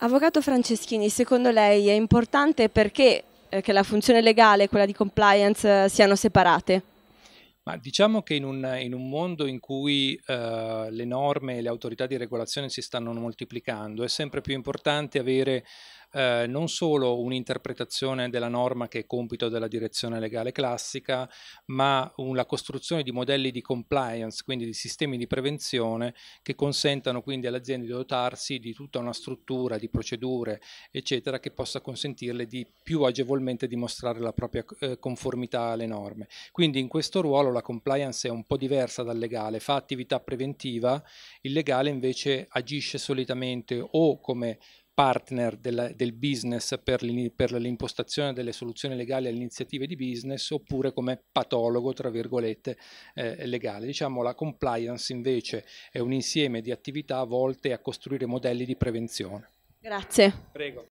Avvocato Franceschini, secondo lei è importante perché eh, che la funzione legale e quella di compliance eh, siano separate? Ma diciamo che in un, in un mondo in cui eh, le norme e le autorità di regolazione si stanno moltiplicando, è sempre più importante avere eh, non solo un'interpretazione della norma che è compito della direzione legale classica, ma la costruzione di modelli di compliance, quindi di sistemi di prevenzione che consentano quindi all'azienda di dotarsi di tutta una struttura, di procedure, eccetera, che possa consentirle di più agevolmente dimostrare la propria eh, conformità alle norme. Quindi in questo ruolo la compliance è un po' diversa dal legale, fa attività preventiva, il legale invece agisce solitamente o come partner della, del business per, per l'impostazione delle soluzioni legali alle iniziative di business oppure come patologo, tra virgolette, eh, legale. Diciamo la compliance invece è un insieme di attività volte a costruire modelli di prevenzione. Grazie. Prego.